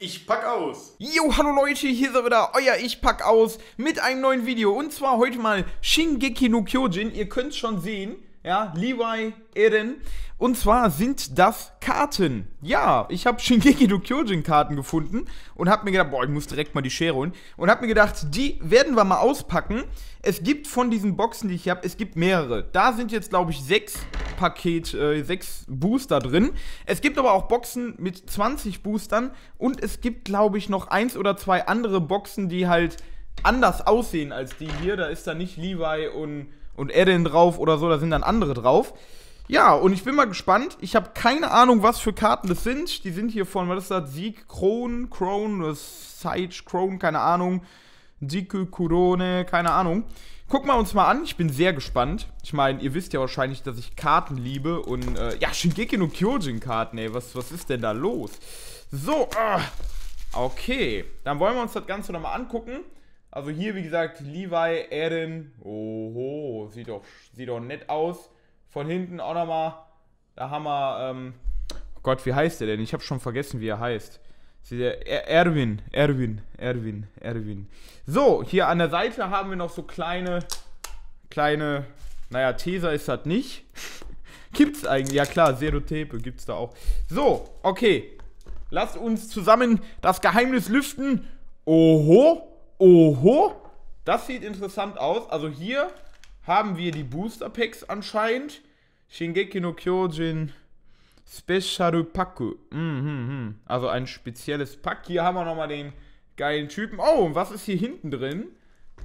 Ich pack aus. Yo, hallo Leute, hier ist er wieder, euer Ich pack aus mit einem neuen Video. Und zwar heute mal Shingeki no Kyojin. Ihr könnt schon sehen, ja, Levi, Eren. Und zwar sind das Karten. Ja, ich habe Shingeki no Kyojin Karten gefunden und habe mir gedacht, boah, ich muss direkt mal die Schere holen. Und habe mir gedacht, die werden wir mal auspacken. Es gibt von diesen Boxen, die ich habe, es gibt mehrere. Da sind jetzt, glaube ich, sechs Paket, äh, sechs Booster drin. Es gibt aber auch Boxen mit 20 Boostern. Und es gibt, glaube ich, noch eins oder zwei andere Boxen, die halt anders aussehen als die hier. Da ist dann nicht Levi und, und Eren drauf oder so, da sind dann andere drauf. Ja, und ich bin mal gespannt. Ich habe keine Ahnung, was für Karten das sind. Die sind hier von, was ist das? Sieg, Kron, Kron, Sage, Kron, keine Ahnung. Siku, Kurone, keine Ahnung. Gucken wir uns mal an. Ich bin sehr gespannt. Ich meine, ihr wisst ja wahrscheinlich, dass ich Karten liebe. Und, äh, ja, Shingeki no Kyojin-Karten, ey. Was, was ist denn da los? So, äh, okay. Dann wollen wir uns das Ganze nochmal angucken. Also hier, wie gesagt, Levi, Erin, Oho, sieht doch, sieht doch nett aus von hinten auch nochmal. Da haben wir, ähm, oh Gott, wie heißt er denn? Ich habe schon vergessen, wie er heißt. Er Erwin, Erwin, Erwin, Erwin. So, hier an der Seite haben wir noch so kleine, kleine, naja, Tesa ist das nicht. gibt's eigentlich, ja klar, Serotepe gibt's da auch. So, okay. Lasst uns zusammen das Geheimnis lüften. Oho, oho. Das sieht interessant aus. Also hier haben wir die Booster Packs anscheinend. Shingeki no Kyojin Special Paku. Mm -hmm. Also ein spezielles Pack. Hier haben wir nochmal den geilen Typen. Oh, und was ist hier hinten drin?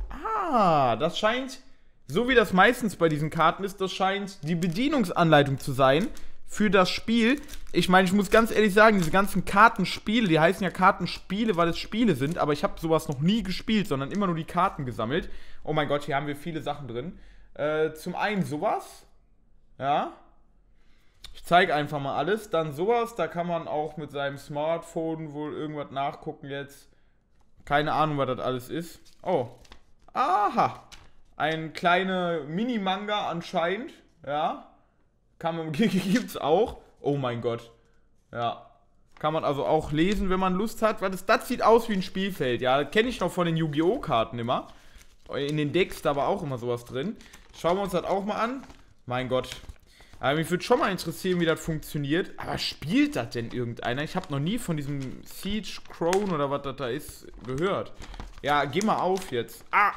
Ah, das scheint, so wie das meistens bei diesen Karten ist, das scheint die Bedienungsanleitung zu sein für das Spiel. Ich meine, ich muss ganz ehrlich sagen, diese ganzen Kartenspiele, die heißen ja Kartenspiele, weil es Spiele sind, aber ich habe sowas noch nie gespielt, sondern immer nur die Karten gesammelt. Oh mein Gott, hier haben wir viele Sachen drin. Äh, zum einen sowas, ja? Ich zeige einfach mal alles. Dann sowas, da kann man auch mit seinem Smartphone wohl irgendwas nachgucken jetzt. Keine Ahnung, was das alles ist. Oh. Aha. Ein kleiner Mini-Manga anscheinend. Ja. Kann man, gibt's auch. Oh mein Gott. Ja. Kann man also auch lesen, wenn man Lust hat. Weil das, das sieht aus wie ein Spielfeld. Ja, kenne ich noch von den Yu-Gi-Oh! Karten immer. In den Decks, da war auch immer sowas drin. Schauen wir uns das auch mal an. Mein Gott, aber mich würde schon mal interessieren, wie das funktioniert. Aber spielt das denn irgendeiner? Ich habe noch nie von diesem Siege Crone oder was das da ist gehört. Ja, geh mal auf jetzt. Ah!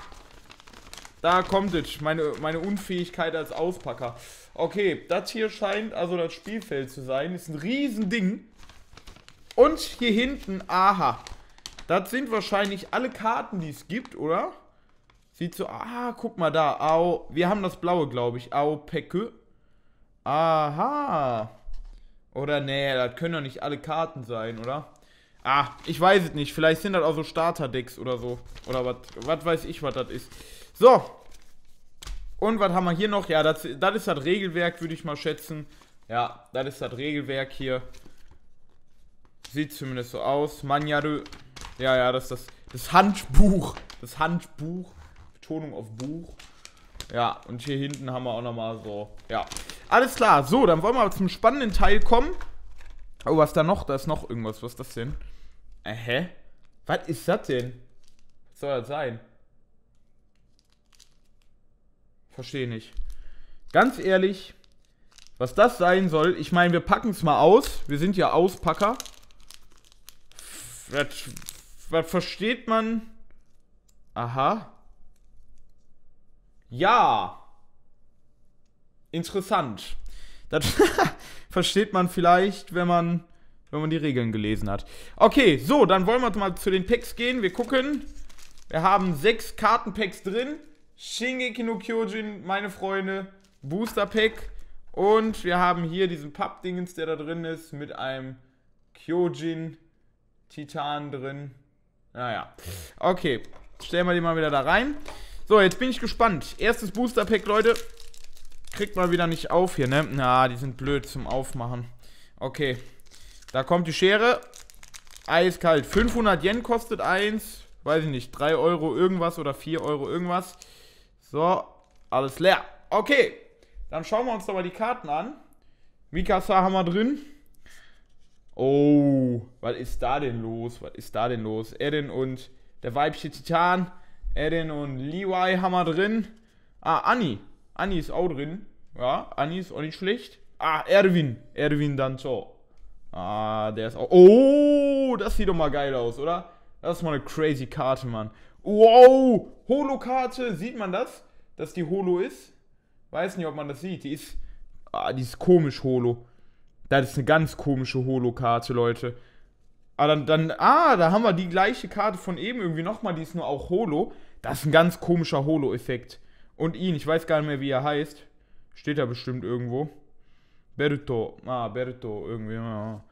Da kommt es. Meine, meine Unfähigkeit als Auspacker. Okay, das hier scheint also das Spielfeld zu sein. Ist ein Riesending. Und hier hinten, aha. Das sind wahrscheinlich alle Karten, die es gibt, oder? Sieht so, ah, guck mal da. Au, wir haben das blaue, glaube ich. Au, Pecke. Aha. Oder nee, das können doch nicht alle Karten sein, oder? Ah, ich weiß es nicht. Vielleicht sind das auch so Starter-Decks oder so. Oder was weiß ich, was das ist. So. Und was haben wir hier noch? Ja, das ist das Regelwerk, würde ich mal schätzen. Ja, das ist das Regelwerk hier. Sieht zumindest so aus. Manjaru. Ja, ja, das ist das, das Handbuch. Das Handbuch. Betonung auf Buch. Ja, und hier hinten haben wir auch nochmal so. Ja. Alles klar, so, dann wollen wir zum spannenden Teil kommen. Oh, was ist da noch? Da ist noch irgendwas. Was ist das denn? Äh, hä? Was ist das denn? Was soll das sein? Verstehe nicht. Ganz ehrlich, was das sein soll, ich meine, wir packen es mal aus. Wir sind ja Auspacker. Was, was versteht man? Aha. Ja. Ja interessant. Das versteht man vielleicht, wenn man, wenn man die Regeln gelesen hat. Okay, so, dann wollen wir mal zu den Packs gehen. Wir gucken. Wir haben sechs Kartenpacks drin. Shingeki no Kyojin, meine Freunde, Booster Pack. Und wir haben hier diesen Pappdingens, der da drin ist, mit einem Kyojin Titan drin. Naja. Okay, stellen wir den mal wieder da rein. So, jetzt bin ich gespannt. Erstes Booster Pack, Leute kriegt mal wieder nicht auf hier, ne? Na, die sind blöd zum Aufmachen. Okay. Da kommt die Schere. Eiskalt. 500 Yen kostet eins. Weiß ich nicht. 3 Euro irgendwas oder 4 Euro irgendwas. So. Alles leer. Okay. Dann schauen wir uns doch mal die Karten an. Mikasa haben wir drin. Oh, was ist da denn los? Was ist da denn los? Eren und der weibliche Titan. Eren und Levi haben wir drin. Ah, Annie. Anni ist auch drin. Ja, Anni ist auch nicht schlecht. Ah, Erwin. Erwin Danzo. Ah, der ist auch. Oh, das sieht doch mal geil aus, oder? Das ist mal eine crazy Karte, Mann. Wow, Holo-Karte. Sieht man das? Dass die Holo ist? Weiß nicht, ob man das sieht. Die ist. Ah, die ist komisch, Holo. Das ist eine ganz komische Holo-Karte, Leute. Ah, dann, dann, ah, da haben wir die gleiche Karte von eben irgendwie nochmal. Die ist nur auch Holo. Das ist ein ganz komischer Holo-Effekt. Und ihn, ich weiß gar nicht mehr, wie er heißt. Steht da bestimmt irgendwo. Berto. Ah, Berto, irgendwie. Ja.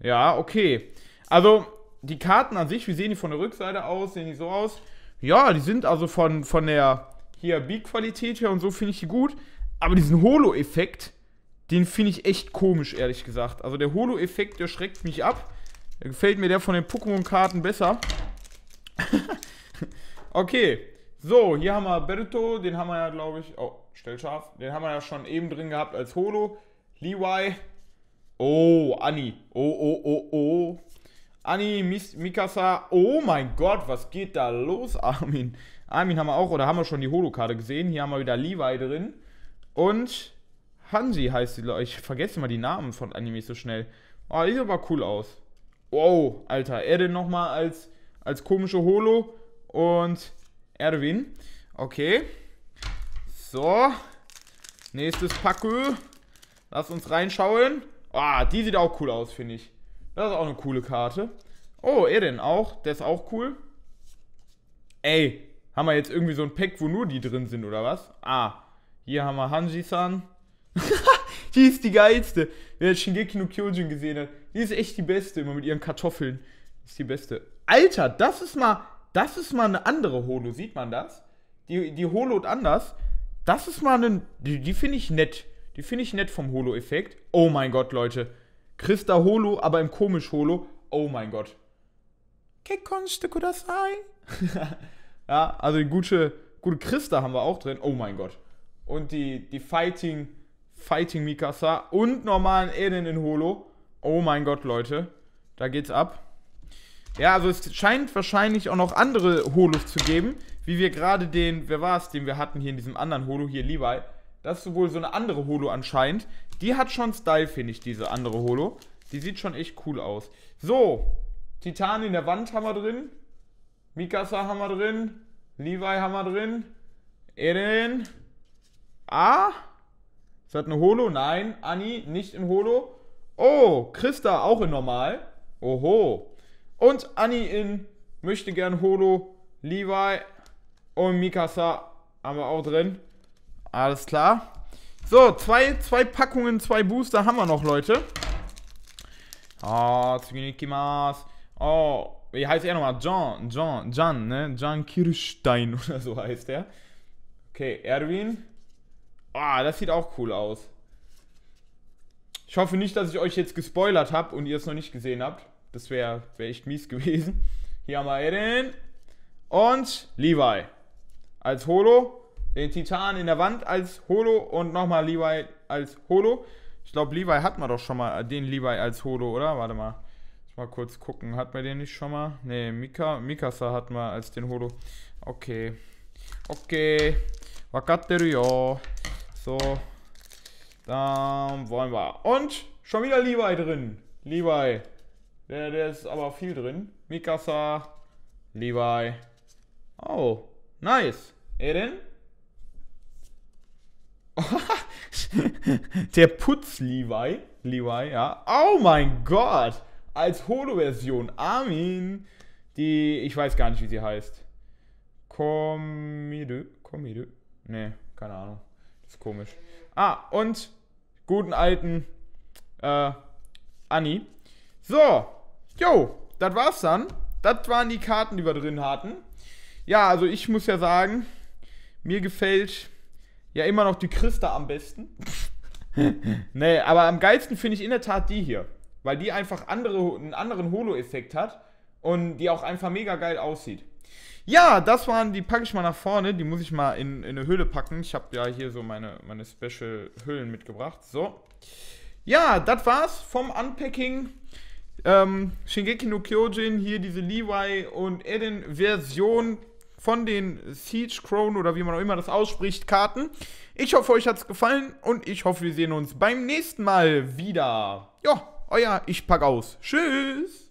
ja, okay. Also, die Karten an sich, wie sehen die von der Rückseite aus? Sehen die so aus? Ja, die sind also von, von der hier Beat-Qualität her und so finde ich die gut. Aber diesen Holo-Effekt, den finde ich echt komisch, ehrlich gesagt. Also der Holo-Effekt, der schreckt mich ab. Da gefällt mir der von den Pokémon-Karten besser. okay. So, hier haben wir Berto, den haben wir ja, glaube ich, oh, stellscharf, den haben wir ja schon eben drin gehabt als Holo. Levi, oh, Anni, oh, oh, oh, oh. Anni, Mikasa, oh mein Gott, was geht da los, Armin? Armin haben wir auch, oder haben wir schon die Holo-Karte gesehen, hier haben wir wieder Levi drin. Und Hansi heißt sie, ich vergesse mal die Namen von Animes so schnell. Oh, die sieht aber cool aus. Wow, Alter, er denn nochmal als, als komische Holo und Erwin. Okay. So. Nächstes Packö. Lass uns reinschauen. Ah, oh, die sieht auch cool aus, finde ich. Das ist auch eine coole Karte. Oh, er denn auch. Der ist auch cool. Ey, haben wir jetzt irgendwie so ein Pack, wo nur die drin sind, oder was? Ah, hier haben wir Hanji-san. die ist die geilste. Wer Shingeki no Kyojin gesehen hat, die ist echt die beste, immer mit ihren Kartoffeln. Ist die beste. Alter, das ist mal das ist mal eine andere Holo, sieht man das? Die, die Holo anders. Das ist mal eine. Die, die finde ich nett. Die finde ich nett vom Holo-Effekt. Oh mein Gott, Leute. Christa Holo, aber im komisch Holo. Oh mein Gott. Kekonste sei. ja, also die gute, gute Christa haben wir auch drin. Oh mein Gott. Und die, die Fighting, Fighting Mikasa und normalen Eden in Holo. Oh mein Gott, Leute. Da geht's ab. Ja, also es scheint wahrscheinlich auch noch andere Holos zu geben, wie wir gerade den, wer war es, den wir hatten hier in diesem anderen Holo, hier Levi. Das ist sowohl so eine andere Holo anscheinend. Die hat schon Style, finde ich, diese andere Holo. Die sieht schon echt cool aus. So, Titan in der Wand haben wir drin. Mikasa haben wir drin. Levi haben wir drin. Eren. Ah? Ist das eine Holo? Nein. Anni, nicht in Holo. Oh, Christa auch in normal. Oho. Und Annie in möchte gern Holo, Levi und Mikasa haben wir auch drin. Alles klar. So, zwei, zwei Packungen, zwei Booster haben wir noch, Leute. oh, ah, Tsuginikimas. Oh, wie heißt er nochmal? John, John, Jan, ne? Jan Kirstein oder so heißt er. Okay, Erwin. Ah, oh, das sieht auch cool aus. Ich hoffe nicht, dass ich euch jetzt gespoilert habe und ihr es noch nicht gesehen habt das wäre wär echt mies gewesen. Hier haben wir Eden und Levi als Holo. Den Titan in der Wand als Holo und nochmal Levi als Holo. Ich glaube, Levi hat man doch schon mal, äh, den Levi als Holo, oder? Warte mal. Mal kurz gucken, hat man den nicht schon mal? Ne, Mika, Mikasa hat man als den Holo. Okay. Okay. Wakateru So. Dann wollen wir. Und schon wieder Levi drin. Levi. Der, der ist aber viel drin. Mikasa, Levi. Oh, nice. Eden? der Putz Levi. Levi, ja. Oh mein Gott! Als Holo-Version. Armin. Die, ich weiß gar nicht, wie sie heißt. Komide. Komide? Nee, keine Ahnung. Das ist komisch. Ah, und guten alten äh, Anni. So, Jo, das war's dann. Das waren die Karten, die wir drin hatten. Ja, also ich muss ja sagen, mir gefällt ja immer noch die Christa am besten. nee, aber am geilsten finde ich in der Tat die hier. Weil die einfach andere, einen anderen Holo-Effekt hat und die auch einfach mega geil aussieht. Ja, das waren, die packe ich mal nach vorne. Die muss ich mal in, in eine Hülle packen. Ich habe ja hier so meine, meine Special-Hüllen mitgebracht. So. Ja, das war's vom Unpacking ähm, Shingeki no Kyojin, hier diese Levi und Eden Version von den Siege Crone oder wie man auch immer das ausspricht, Karten. Ich hoffe, euch hat es gefallen und ich hoffe, wir sehen uns beim nächsten Mal wieder. Ja, euer Ich pack aus. Tschüss!